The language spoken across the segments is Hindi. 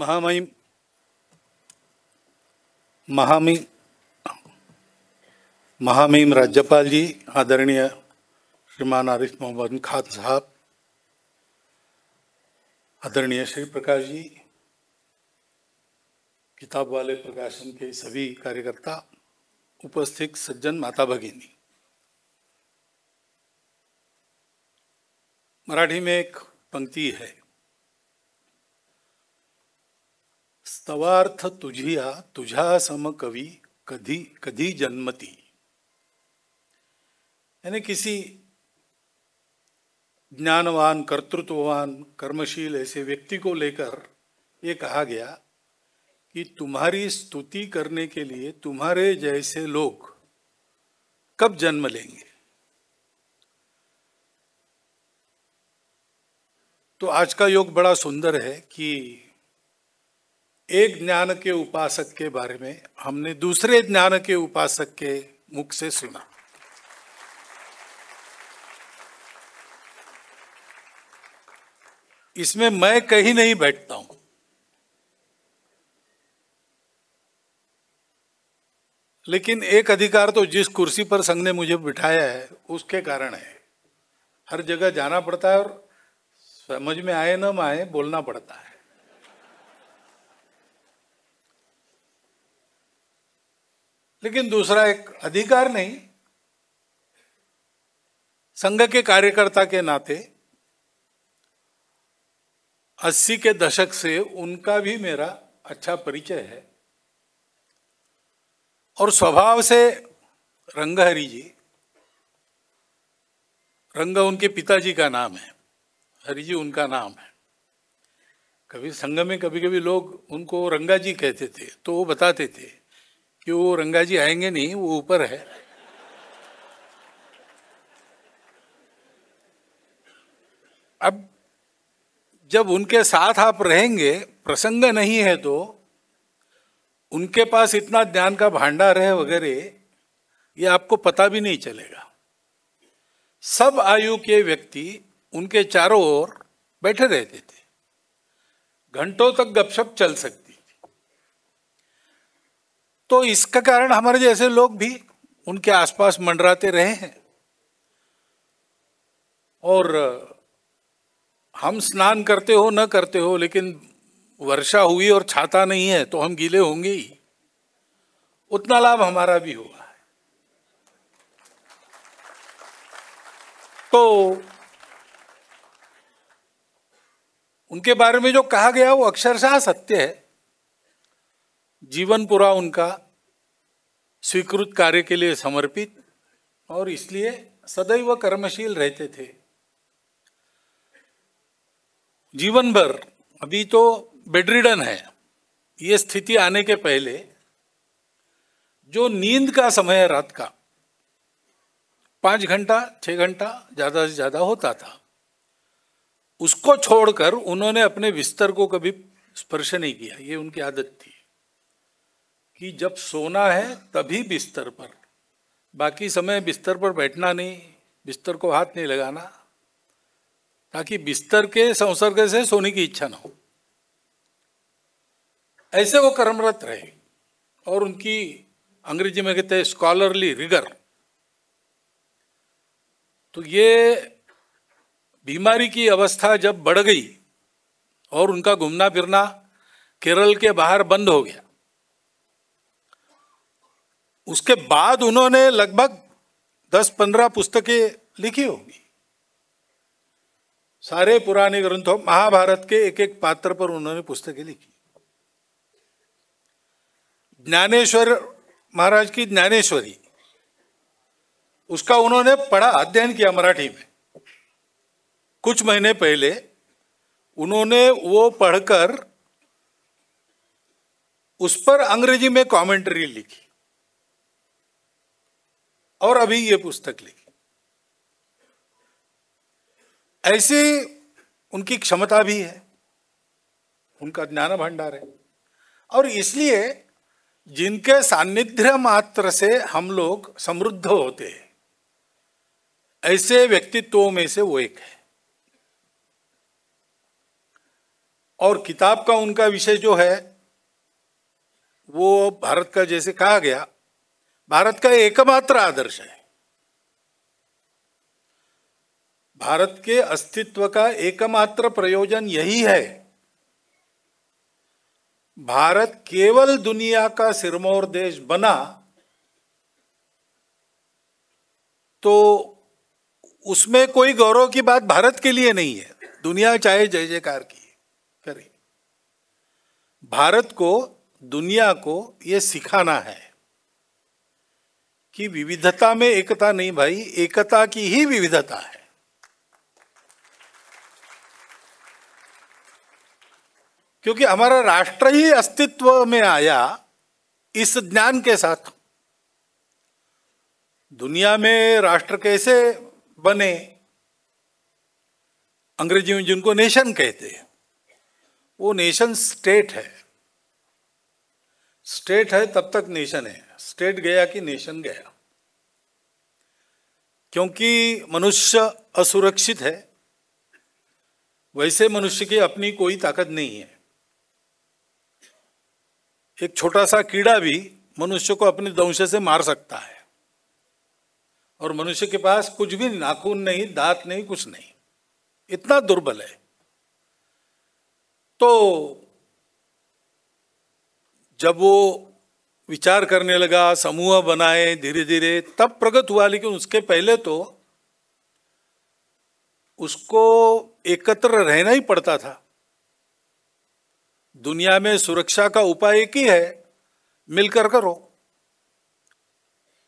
महामहिम महामहिम महामहिम राज्यपाल जी आदरणीय श्रीमान आरिफ मोहम्मद खान साहब आदरणीय श्री प्रकाश जी किताब वाले प्रकाशन के सभी कार्यकर्ता उपस्थित सज्जन माता भगिनी मराठी में एक पंक्ति है स्तवार्थ तुझिया तुझा सम कवि कधी कधी जन्मती यानी किसी ज्ञानवान कर्तृत्ववान कर्मशील ऐसे व्यक्ति को लेकर ये कहा गया कि तुम्हारी स्तुति करने के लिए तुम्हारे जैसे लोग कब जन्म लेंगे तो आज का योग बड़ा सुंदर है कि एक ज्ञान के उपासक के बारे में हमने दूसरे ज्ञान के उपासक के मुख से सुना इसमें मैं कहीं नहीं बैठता हूं लेकिन एक अधिकार तो जिस कुर्सी पर संघ ने मुझे बिठाया है उसके कारण है हर जगह जाना पड़ता है और समझ में आए ना आए बोलना पड़ता है लेकिन दूसरा एक अधिकार नहीं संघ के कार्यकर्ता के नाते अस्सी के दशक से उनका भी मेरा अच्छा परिचय है और स्वभाव से रंगहरी जी रंग उनके पिताजी का नाम है हरी जी उनका नाम है कभी संघ में कभी कभी लोग उनको रंगा जी कहते थे तो वो बताते थे कि वो रंगा जी आएंगे नहीं वो ऊपर है अब जब उनके साथ आप रहेंगे प्रसंग नहीं है तो उनके पास इतना ज्ञान का भंडार है वगैरह ये आपको पता भी नहीं चलेगा सब आयु के व्यक्ति उनके चारों ओर बैठे रहते थे घंटों तक गपशप चल सकते तो इसका कारण हमारे जैसे लोग भी उनके आसपास मंडराते रहे हैं और हम स्नान करते हो न करते हो लेकिन वर्षा हुई और छाता नहीं है तो हम गीले होंगे ही उतना लाभ हमारा भी हुआ है तो उनके बारे में जो कहा गया वो अक्षरशाह सत्य है जीवन पूरा उनका स्वीकृत कार्य के लिए समर्पित और इसलिए सदैव कर्मशील रहते थे जीवन भर अभी तो बेडरिडन है ये स्थिति आने के पहले जो नींद का समय है रात का पांच घंटा छह घंटा ज़्यादा से ज़्यादा होता था उसको छोड़कर उन्होंने अपने बिस्तर को कभी स्पर्श नहीं किया ये उनकी आदत थी कि जब सोना है तभी बिस्तर पर बाकी समय बिस्तर पर बैठना नहीं बिस्तर को हाथ नहीं लगाना ताकि बिस्तर के संसर्ग से सोने की इच्छा ना हो ऐसे वो कर्मरत रहे और उनकी अंग्रेजी में कहते हैं स्कॉलरली रिगर तो ये बीमारी की अवस्था जब बढ़ गई और उनका घूमना फिरना केरल के बाहर बंद हो गया उसके बाद उन्होंने लगभग दस पंद्रह पुस्तकें लिखी होगी सारे पुराने ग्रंथों महाभारत के एक एक पात्र पर उन्होंने पुस्तकें लिखी ज्ञानेश्वर महाराज की ज्ञानेश्वरी उसका उन्होंने पढ़ा अध्ययन किया मराठी में कुछ महीने पहले उन्होंने वो पढ़कर उस पर अंग्रेजी में कमेंट्री लिखी और अभी ये पुस्तक लिखी ऐसे उनकी क्षमता भी है उनका ज्ञान भंडार है और इसलिए जिनके सानिध्य मात्र से हम लोग समृद्ध होते हैं ऐसे व्यक्तित्वों में से वो एक है और किताब का उनका विषय जो है वो भारत का जैसे कहा गया भारत का एकमात्र आदर्श है भारत के अस्तित्व का एकमात्र प्रयोजन यही है भारत केवल दुनिया का सिरमौर देश बना तो उसमें कोई गौरव की बात भारत के लिए नहीं है दुनिया चाहे जय जयकार की करे भारत को दुनिया को यह सिखाना है कि विविधता में एकता नहीं भाई एकता की ही विविधता है क्योंकि हमारा राष्ट्र ही अस्तित्व में आया इस ज्ञान के साथ दुनिया में राष्ट्र कैसे बने अंग्रेजी में जिनको नेशन कहते हैं वो नेशन स्टेट है स्टेट है तब तक नेशन है स्टेट गया कि नेशन गया क्योंकि मनुष्य असुरक्षित है वैसे मनुष्य की अपनी कोई ताकत नहीं है एक छोटा सा कीड़ा भी मनुष्य को अपने दंश से मार सकता है और मनुष्य के पास कुछ भी नाखून नहीं दांत नहीं कुछ नहीं इतना दुर्बल है तो जब वो विचार करने लगा समूह बनाए धीरे धीरे तब प्रगत हुआ लेकिन उसके पहले तो उसको एकत्र रहना ही पड़ता था दुनिया में सुरक्षा का उपाय एक ही है मिलकर करो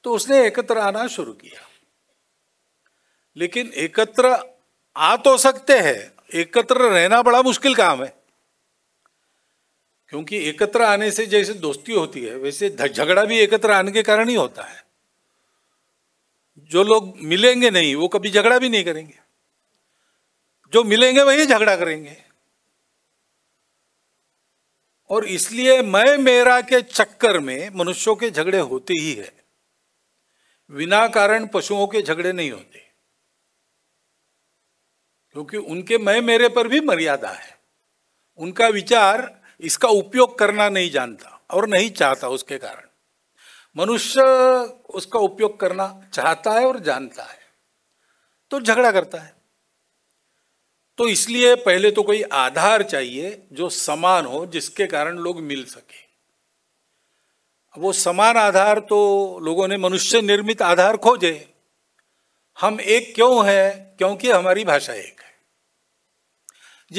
तो उसने एकत्र आना शुरू किया लेकिन एकत्र आ तो सकते हैं एकत्र रहना बड़ा मुश्किल काम है क्योंकि एकत्र आने से जैसे दोस्ती होती है वैसे झगड़ा भी एकत्र आने के कारण ही होता है जो लोग मिलेंगे नहीं वो कभी झगड़ा भी नहीं करेंगे जो मिलेंगे वही झगड़ा करेंगे और इसलिए मैं मेरा के चक्कर में मनुष्यों के झगड़े होते ही है बिना कारण पशुओं के झगड़े नहीं होते क्योंकि उनके मैं मेरे पर भी मर्यादा है उनका विचार इसका उपयोग करना नहीं जानता और नहीं चाहता उसके कारण मनुष्य उसका उपयोग करना चाहता है और जानता है तो झगड़ा करता है तो इसलिए पहले तो कोई आधार चाहिए जो समान हो जिसके कारण लोग मिल सके वो समान आधार तो लोगों ने मनुष्य निर्मित आधार खोजे हम एक क्यों है क्योंकि हमारी भाषा एक है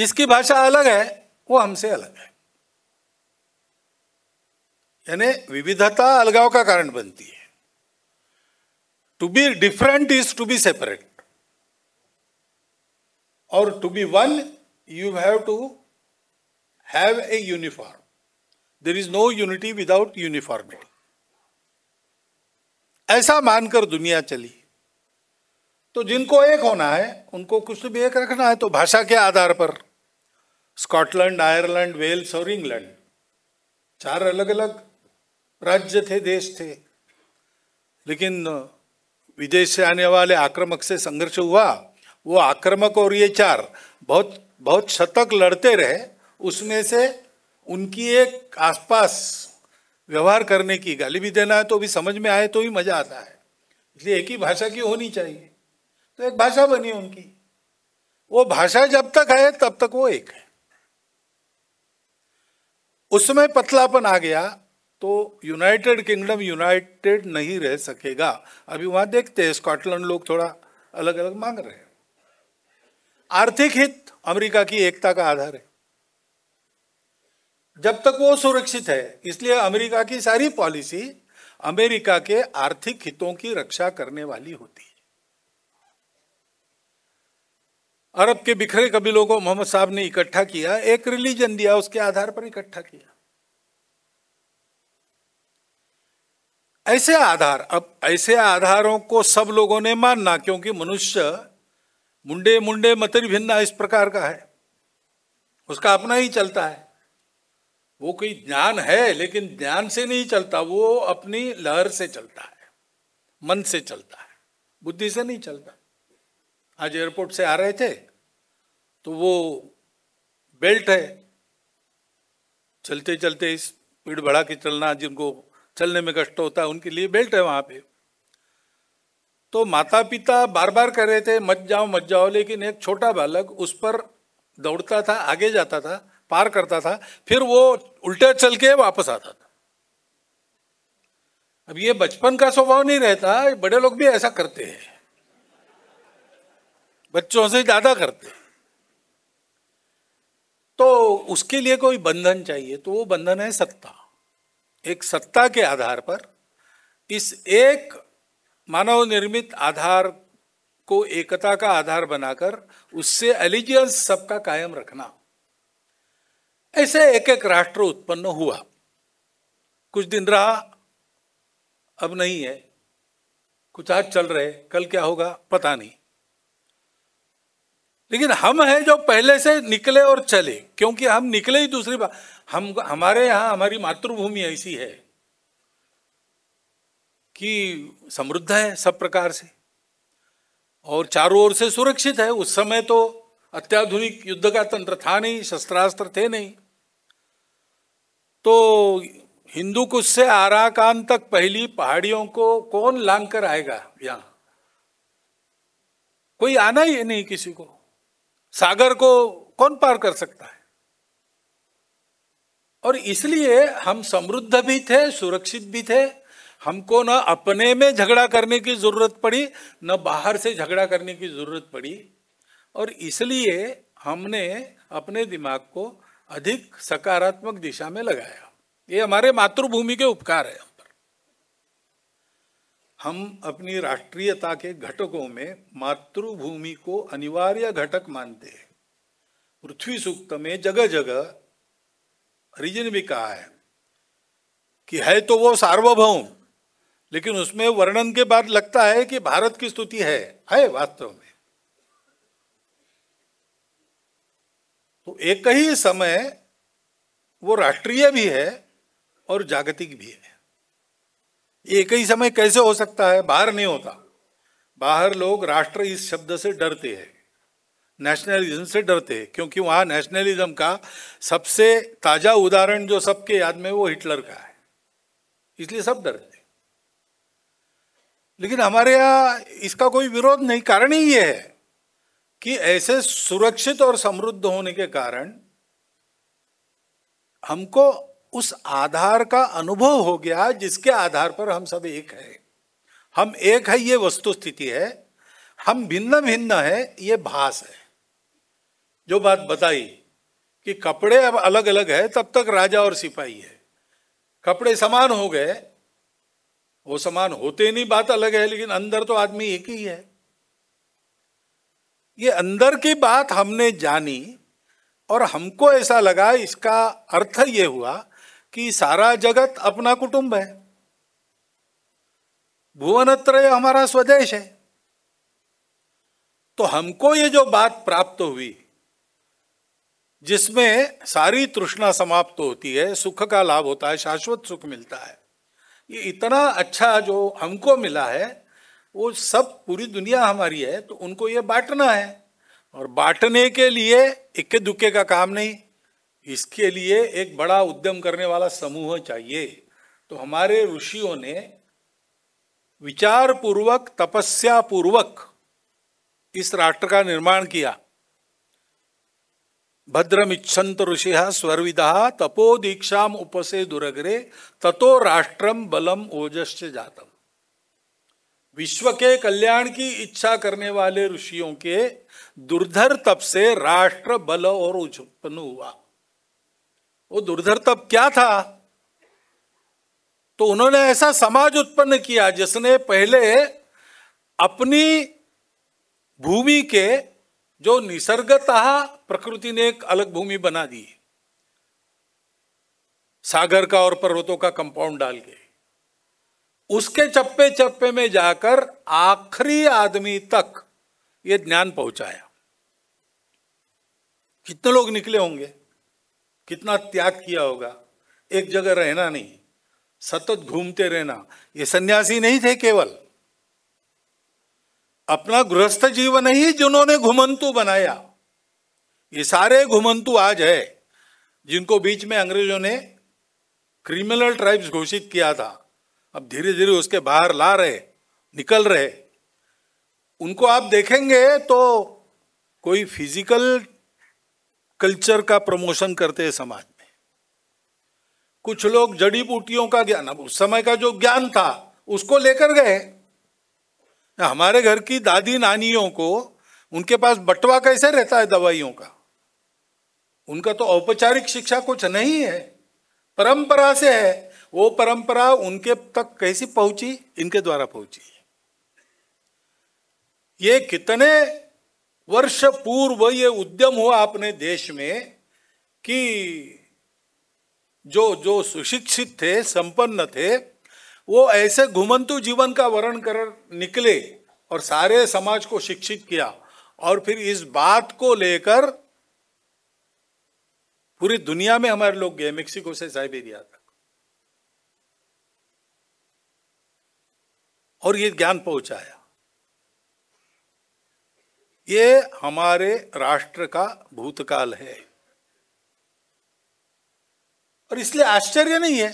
जिसकी भाषा अलग है वो हमसे अलग है यानी विविधता अलगाव का कारण बनती है to be different is to be separate और to be one you have to have a uniform there is no unity without uniformity ऐसा मानकर दुनिया चली तो जिनको एक होना है उनको कुछ तो भी एक रखना है तो भाषा के आधार पर स्कॉटलैंड आयरलैंड वेल्स और इंग्लैंड चार अलग अलग राज्य थे देश थे लेकिन विदेश से आने वाले आक्रमक से संघर्ष हुआ वो आक्रमक और ये चार बहुत बहुत शतक लड़ते रहे उसमें से उनकी एक आसपास व्यवहार करने की गाली भी देना है तो भी समझ में आए तो भी मज़ा आता है इसलिए एक ही भाषा की होनी चाहिए तो एक भाषा बनी उनकी वो भाषा जब तक है तब तक वो एक है उसमें पतलापन आ गया तो यूनाइटेड किंगडम यूनाइटेड नहीं रह सकेगा अभी वहां देखते हैं स्कॉटलैंड लोग थोड़ा अलग अलग मांग रहे हैं आर्थिक हित अमेरिका की एकता का आधार है जब तक वो सुरक्षित है इसलिए अमेरिका की सारी पॉलिसी अमेरिका के आर्थिक हितों की रक्षा करने वाली होती है अरब के बिखरे कबीलों को मोहम्मद साहब ने इकट्ठा किया एक रिलीजन दिया उसके आधार पर इकट्ठा किया ऐसे आधार अब ऐसे आधारों को सब लोगों ने मानना क्योंकि मनुष्य मुंडे मुंडे मतरी भिन्ना इस प्रकार का है उसका अपना ही चलता है वो कोई ज्ञान है लेकिन ज्ञान से नहीं चलता वो अपनी लहर से चलता है मन से चलता है बुद्धि से नहीं चलता आज एयरपोर्ट से आ रहे थे तो वो बेल्ट है चलते चलते इस पीड़ भड़ा के चलना जिनको चलने में कष्ट होता है उनके लिए बेल्ट है वहाँ पे तो माता पिता बार बार कह रहे थे मत जाओ मत जाओ लेकिन एक छोटा बालक उस पर दौड़ता था आगे जाता था पार करता था फिर वो उल्टा चल के वापस आता था अब ये बचपन का स्वभाव नहीं रहता बड़े लोग भी ऐसा करते हैं बच्चों से ज्यादा करते तो उसके लिए कोई बंधन चाहिए तो वो बंधन है सत्ता एक सत्ता के आधार पर इस एक मानव निर्मित आधार को एकता का आधार बनाकर उससे एलिजियंस सबका कायम रखना ऐसे एक एक राष्ट्र उत्पन्न हुआ कुछ दिन रहा अब नहीं है कुछ आज चल रहे कल क्या होगा पता नहीं लेकिन हम हैं जो पहले से निकले और चले क्योंकि हम निकले ही दूसरी बात हम हमारे यहाँ हमारी मातृभूमि ऐसी है कि समृद्ध है सब प्रकार से और चारों ओर से सुरक्षित है उस समय तो अत्याधुनिक युद्ध का तंत्र था नहीं शस्त्रास्त्र थे नहीं तो हिंदू कुश से आराकान तक पहली पहाड़ियों को कौन लांग कर आएगा यहाँ कोई आना ही नहीं किसी को सागर को कौन पार कर सकता है और इसलिए हम समृद्ध भी थे सुरक्षित भी थे हमको न अपने में झगड़ा करने की जरूरत पड़ी न बाहर से झगड़ा करने की जरूरत पड़ी और इसलिए हमने अपने दिमाग को अधिक सकारात्मक दिशा में लगाया ये हमारे मातृभूमि के उपकार है हम अपनी राष्ट्रीयता के घटकों में मातृभूमि को अनिवार्य घटक मानते हैं पृथ्वी सूक्त में जगह जगह रिजन भी कहा है कि है तो वो सार्वभौम लेकिन उसमें वर्णन के बाद लगता है कि भारत की स्तुति है है वास्तव में तो एक ही समय वो राष्ट्रीय भी है और जागतिक भी है एक ही समय कैसे हो सकता है बाहर नहीं होता बाहर लोग राष्ट्र इस शब्द से डरते हैं नेशनलिज्म से डरते हैं क्योंकि वहाँ नेशनलिज्म का सबसे ताज़ा उदाहरण जो सबके याद में वो हिटलर का है इसलिए सब डरते लेकिन हमारे यहाँ इसका कोई विरोध नहीं कारण ही ये है कि ऐसे सुरक्षित और समृद्ध होने के कारण हमको उस आधार का अनुभव हो गया जिसके आधार पर हम सब एक है हम एक है ये वस्तु स्थिति है हम भिन्न भिन्न है ये भास है जो बात बताई कि कपड़े अब अलग अलग है तब तक राजा और सिपाही है कपड़े समान हो गए वो समान होते नहीं बात अलग है लेकिन अंदर तो आदमी एक ही है ये अंदर की बात हमने जानी और हमको ऐसा लगा इसका अर्थ ये हुआ कि सारा जगत अपना कुटुंब है भुवनत्रय हमारा स्वदेश है तो हमको ये जो बात प्राप्त हुई जिसमें सारी तृष्णा समाप्त होती है सुख का लाभ होता है शाश्वत सुख मिलता है ये इतना अच्छा जो हमको मिला है वो सब पूरी दुनिया हमारी है तो उनको ये बांटना है और बांटने के लिए इक्के दुक्के का काम नहीं इसके लिए एक बड़ा उद्यम करने वाला समूह चाहिए तो हमारे ऋषियों ने विचार पूर्वक तपस्या पूर्वक इस राष्ट्र का निर्माण किया भद्रमिच्छन्त ऋषि स्वर्विदा तपो दीक्षा उपसे दुरग्रे ततो राष्ट्रम बलम ओजस् जातम विश्व के कल्याण की इच्छा करने वाले ऋषियों के दुर्धर तप से राष्ट्र बल और उत्पन्न हुआ वो दुर्धर तब क्या था तो उन्होंने ऐसा समाज उत्पन्न किया जिसने पहले अपनी भूमि के जो निसर्गतः प्रकृति ने एक अलग भूमि बना दी सागर का और पर्वतों का कंपाउंड डाल के उसके चप्पे चप्पे में जाकर आखिरी आदमी तक ये ज्ञान पहुंचाया कितने लोग निकले होंगे कितना त्याग किया होगा एक जगह रहना नहीं सतत घूमते रहना ये सन्यासी नहीं थे केवल अपना गृहस्थ जीवन ही जिन्होंने घुमंतु बनाया ये सारे घुमंतु आज है जिनको बीच में अंग्रेजों ने क्रिमिनल ट्राइब्स घोषित किया था अब धीरे धीरे उसके बाहर ला रहे निकल रहे उनको आप देखेंगे तो कोई फिजिकल कल्चर का प्रमोशन करते हैं समाज में कुछ लोग जड़ी बूटियों का ज्ञान उस समय का जो ज्ञान था उसको लेकर गए हमारे घर की दादी नानियों को उनके पास बटवा कैसे रहता है दवाइयों का उनका तो औपचारिक शिक्षा कुछ नहीं है परंपरा से है वो परंपरा उनके तक कैसी पहुंची इनके द्वारा पहुंची ये कितने वर्ष पूर्व ये उद्यम हुआ अपने देश में कि जो जो सुशिक्षित थे संपन्न थे वो ऐसे घुमंतु जीवन का वर्ण कर निकले और सारे समाज को शिक्षित किया और फिर इस बात को लेकर पूरी दुनिया में हमारे लोग गए मेक्सिको से साइबेरिया तक और ये ज्ञान पहुंचाया ये हमारे राष्ट्र का भूतकाल है और इसलिए आश्चर्य नहीं है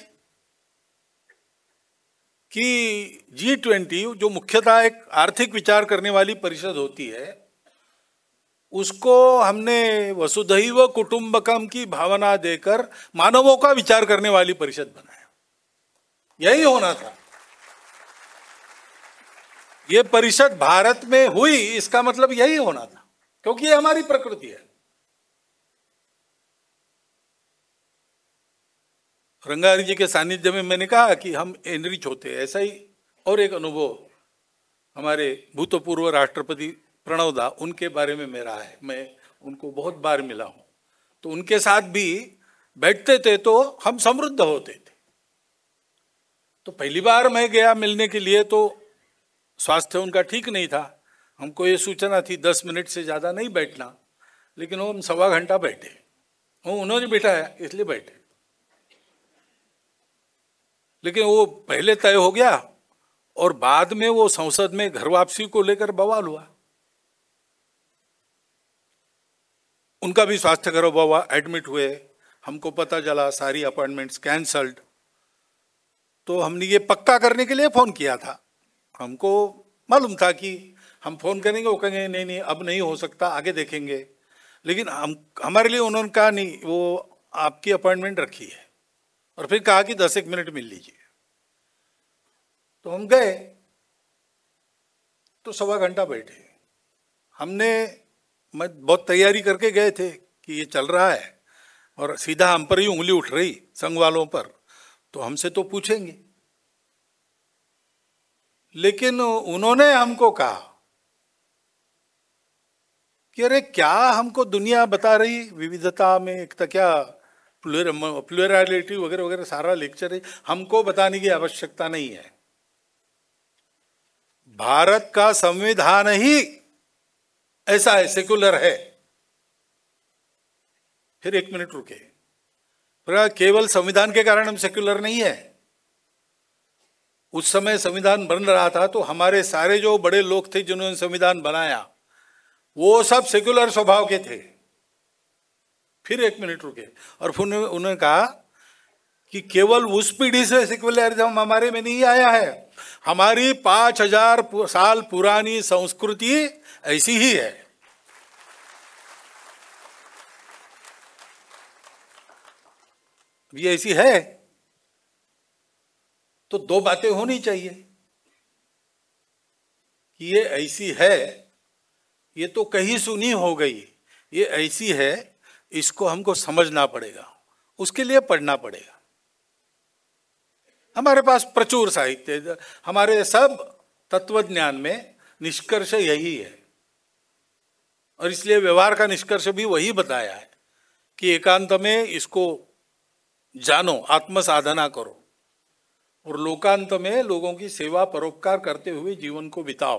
कि जी ट्वेंटी जो मुख्यतः एक आर्थिक विचार करने वाली परिषद होती है उसको हमने वसुधैव कुटुंबकम की भावना देकर मानवों का विचार करने वाली परिषद बनाया यही होना था ये परिषद भारत में हुई इसका मतलब यही होना था क्योंकि ये हमारी प्रकृति है रंगारी जी के सानिध्य में मैंने कहा कि हम एनरिच होते हैं ऐसा ही और एक अनुभव हमारे भूतपूर्व राष्ट्रपति प्रणव दा उनके बारे में मेरा है मैं उनको बहुत बार मिला हूं तो उनके साथ भी बैठते थे तो हम समृद्ध होते थे तो पहली बार मैं गया मिलने के लिए तो स्वास्थ्य उनका ठीक नहीं था हमको ये सूचना थी दस मिनट से ज़्यादा नहीं बैठना लेकिन वो हम सवा घंटा बैठे वो उन्होंने है इसलिए बैठे लेकिन वो पहले तय हो गया और बाद में वो संसद में घर वापसी को लेकर बवाल हुआ उनका भी स्वास्थ्य गर्भ हुआ एडमिट हुए हमको पता चला सारी अपॉइंटमेंट्स कैंसल्ड तो हमने ये पक्का करने के लिए फ़ोन किया था हमको मालूम था कि हम फ़ोन करेंगे वो कहेंगे नहीं नहीं अब नहीं हो सकता आगे देखेंगे लेकिन हम हमारे लिए उन्होंने कहा नहीं वो आपकी अपॉइंटमेंट रखी है और फिर कहा कि दस एक मिनट मिल लीजिए तो हम गए तो सवा घंटा बैठे हमने मैं बहुत तैयारी करके गए थे कि ये चल रहा है और सीधा हम पर ही उंगली उठ रही संघ वालों पर तो हमसे तो पूछेंगे लेकिन उन्होंने हमको कहा कि अरे क्या हमको दुनिया बता रही विविधता में एकता तो क्या प्लुर वगैरह वगैरह सारा लेक्चर है हमको बताने की आवश्यकता नहीं है भारत का संविधान ही ऐसा है सेक्युलर है फिर एक मिनट रुके केवल संविधान के कारण हम सेक्युलर नहीं है उस समय संविधान बन रहा था तो हमारे सारे जो बड़े लोग थे जिन्होंने संविधान बनाया वो सब सेक्युलर स्वभाव के थे फिर एक मिनट रुके और फिर उन्होंने कहा कि केवल उस पीढ़ी से सेक्युलरिज्म हमारे में नहीं आया है हमारी पांच हजार साल पुरानी संस्कृति ऐसी ही है ये ऐसी है तो दो बातें होनी चाहिए कि ये ऐसी है ये तो कहीं सुनी हो गई ये ऐसी है इसको हमको समझना पड़ेगा उसके लिए पढ़ना पड़ेगा हमारे पास प्रचुर साहित्य हमारे सब तत्वज्ञान में निष्कर्ष यही है और इसलिए व्यवहार का निष्कर्ष भी वही बताया है कि एकांत में इसको जानो आत्म साधना करो और लोकांत में लोगों की सेवा परोपकार करते हुए जीवन को बिताओ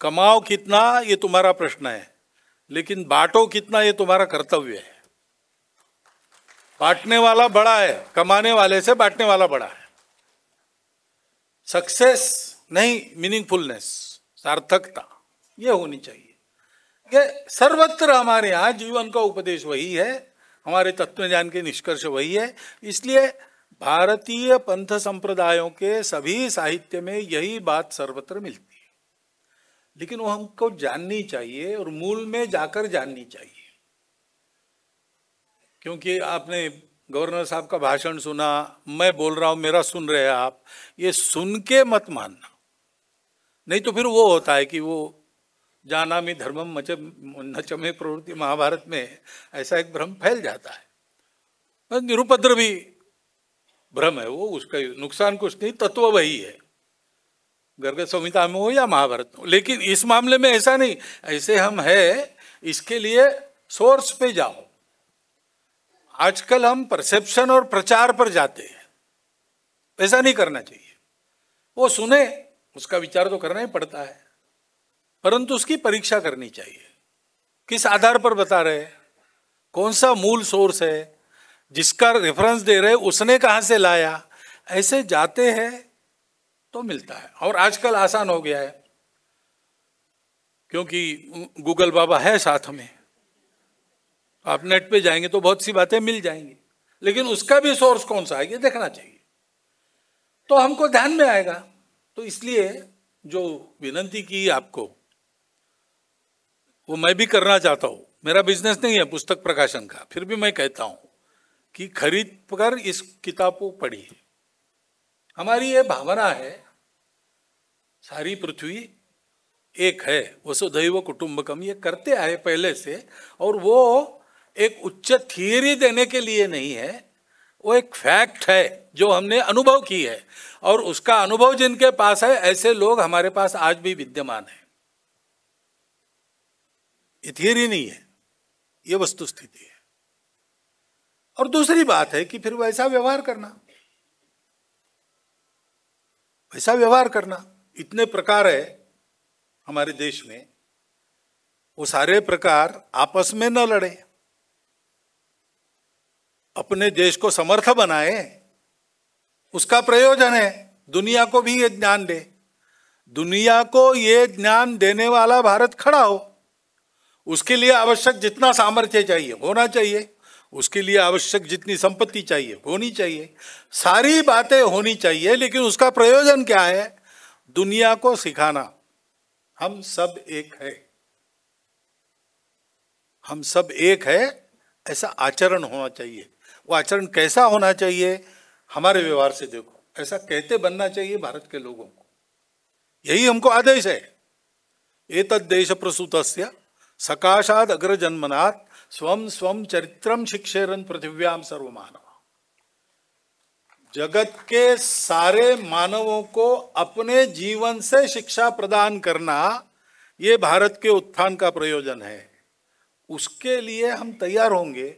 कमाओ कितना ये तुम्हारा प्रश्न है लेकिन बांटो कितना ये तुम्हारा कर्तव्य है बांटने वाला बड़ा है कमाने वाले से बांटने वाला बड़ा है सक्सेस नहीं मीनिंगफुलनेस सार्थकता ये होनी चाहिए ये सर्वत्र हमारे यहाँ जीवन का उपदेश वही है हमारे तत्व ज्ञान के निष्कर्ष वही है इसलिए भारतीय पंथ संप्रदायों के सभी साहित्य में यही बात सर्वत्र मिलती है लेकिन वो हमको जाननी चाहिए और मूल में जाकर जाननी चाहिए क्योंकि आपने गवर्नर साहब का भाषण सुना मैं बोल रहा हूं मेरा सुन रहे हैं आप ये सुन के मत मानना नहीं तो फिर वो होता है कि वो जाना में धर्मम नचमे प्रवृत्ति महाभारत में ऐसा एक भ्रम फैल जाता है निरुपद्र भी भ्रम है वो उसका नुकसान कुछ नहीं तत्व वही है गर्ग संहिता में हो या महाभारत हो लेकिन इस मामले में ऐसा नहीं ऐसे हम है इसके लिए सोर्स पे जाओ आजकल हम परसेप्शन और प्रचार पर जाते हैं ऐसा नहीं करना चाहिए वो सुने उसका विचार तो करना ही पड़ता है परंतु उसकी परीक्षा करनी चाहिए किस आधार पर बता रहे हैं कौन सा मूल सोर्स है जिसका रेफरेंस दे रहे उसने कहाँ से लाया ऐसे जाते हैं तो मिलता है और आजकल आसान हो गया है क्योंकि गूगल बाबा है साथ में आप नेट पे जाएंगे तो बहुत सी बातें मिल जाएंगी लेकिन उसका भी सोर्स कौन सा है ये देखना चाहिए तो हमको ध्यान में आएगा तो इसलिए जो विनंती की आपको वो मैं भी करना चाहता हूँ मेरा बिजनेस नहीं है पुस्तक प्रकाशन का फिर भी मैं कहता हूँ कि खरीद कर इस किताब को पढ़िए हमारी ये भावना है सारी पृथ्वी एक है वसुधैव कुटुंबकम ये करते आए पहले से और वो एक उच्च थियरी देने के लिए नहीं है वो एक फैक्ट है जो हमने अनुभव की है और उसका अनुभव जिनके पास है ऐसे लोग हमारे पास आज भी विद्यमान है ये थियरी नहीं है ये वस्तु स्थिति है और दूसरी बात है कि फिर वैसा व्यवहार करना वैसा व्यवहार करना इतने प्रकार है हमारे देश में वो सारे प्रकार आपस में न लड़े अपने देश को समर्थ बनाए उसका प्रयोजन है दुनिया को भी ये ज्ञान दे दुनिया को ये ज्ञान देने वाला भारत खड़ा हो उसके लिए आवश्यक जितना सामर्थ्य चाहिए होना चाहिए उसके लिए आवश्यक जितनी संपत्ति चाहिए होनी चाहिए सारी बातें होनी चाहिए लेकिन उसका प्रयोजन क्या है दुनिया को सिखाना हम सब एक है हम सब एक है ऐसा आचरण होना चाहिए वो आचरण कैसा होना चाहिए हमारे व्यवहार से देखो ऐसा कहते बनना चाहिए भारत के लोगों को यही हमको आदेश है एक देश प्रसूत सकाशाद अग्रजन्मनाथ स्वम स्वम चरित्रम शिक्षेरन पृथ्व्याम मानव जगत के सारे मानवों को अपने जीवन से शिक्षा प्रदान करना ये भारत के उत्थान का प्रयोजन है उसके लिए हम तैयार होंगे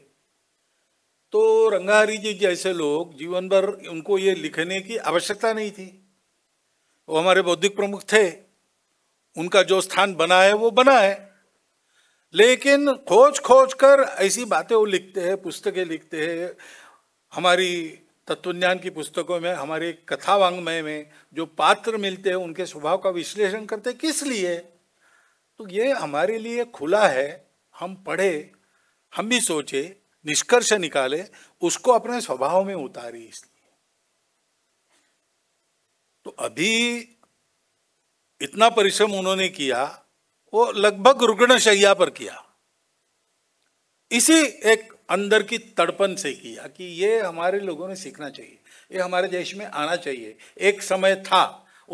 तो रंगारी जी जैसे लोग जीवन भर उनको ये लिखने की आवश्यकता नहीं थी वो हमारे बौद्धिक प्रमुख थे उनका जो स्थान बना है वो बना है लेकिन खोज खोज कर ऐसी बातें वो लिखते हैं पुस्तकें लिखते हैं हमारी तत्वज्ञान की पुस्तकों में हमारे कथा वांग्मय में जो पात्र मिलते हैं उनके स्वभाव का विश्लेषण करते किस लिए तो ये हमारे लिए खुला है हम पढ़े हम भी सोचे निष्कर्ष निकाले उसको अपने स्वभाव में उतारी इसलिए तो अभी इतना परिश्रम उन्होंने किया वो लगभग शैया पर किया इसी एक अंदर की तड़पन से किया कि ये हमारे लोगों ने सीखना चाहिए ये हमारे देश में आना चाहिए एक समय था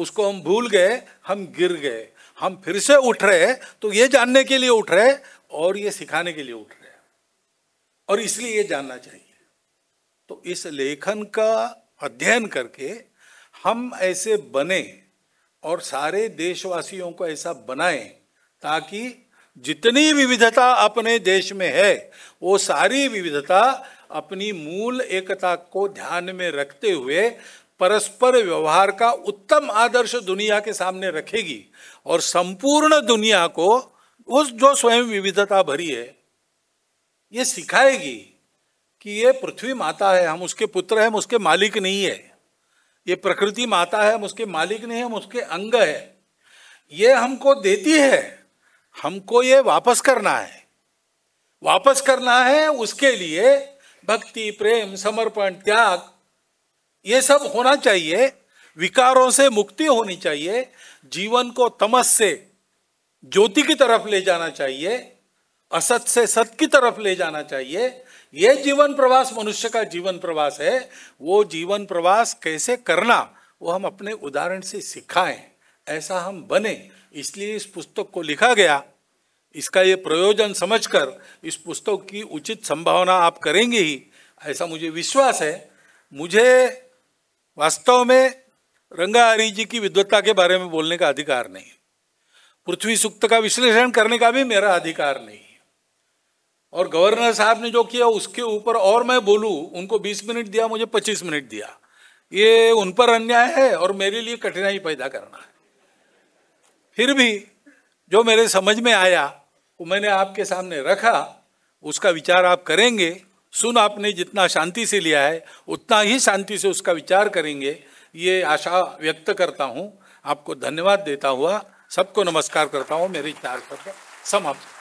उसको हम भूल गए हम गिर गए हम फिर से उठ रहे तो ये जानने के लिए उठ रहे और ये सिखाने के लिए उठ रहे और इसलिए ये जानना चाहिए तो इस लेखन का अध्ययन करके हम ऐसे बने और सारे देशवासियों को ऐसा बनाएं ताकि जितनी विविधता अपने देश में है वो सारी विविधता अपनी मूल एकता को ध्यान में रखते हुए परस्पर व्यवहार का उत्तम आदर्श दुनिया के सामने रखेगी और संपूर्ण दुनिया को उस जो स्वयं विविधता भरी है ये सिखाएगी कि ये पृथ्वी माता है हम उसके पुत्र हैं हम उसके मालिक नहीं है ये प्रकृति माता है हम उसके मालिक नहीं है हम उसके अंग है ये हमको देती है हमको ये वापस करना है वापस करना है उसके लिए भक्ति प्रेम समर्पण त्याग ये सब होना चाहिए विकारों से मुक्ति होनी चाहिए जीवन को तमस से ज्योति की तरफ ले जाना चाहिए असत से सत की तरफ ले जाना चाहिए यह जीवन प्रवास मनुष्य का जीवन प्रवास है वो जीवन प्रवास कैसे करना वो हम अपने उदाहरण से सिखाएं ऐसा हम बने इसलिए इस पुस्तक को लिखा गया इसका ये प्रयोजन समझकर इस पुस्तक की उचित संभावना आप करेंगे ही ऐसा मुझे विश्वास है मुझे वास्तव में रंगाहारी जी की विद्वत्ता के बारे में बोलने का अधिकार नहीं पृथ्वी सूक्त का विश्लेषण करने का भी मेरा अधिकार नहीं और गवर्नर साहब ने जो किया उसके ऊपर और मैं बोलूँ उनको 20 मिनट दिया मुझे 25 मिनट दिया ये उन पर अन्याय है और मेरे लिए कठिनाई पैदा करना फिर भी जो मेरे समझ में आया वो मैंने आपके सामने रखा उसका विचार आप करेंगे सुन आपने जितना शांति से लिया है उतना ही शांति से उसका विचार करेंगे ये आशा व्यक्त करता हूँ आपको धन्यवाद देता हुआ सबको नमस्कार करता हूँ मेरे विचार समाप्त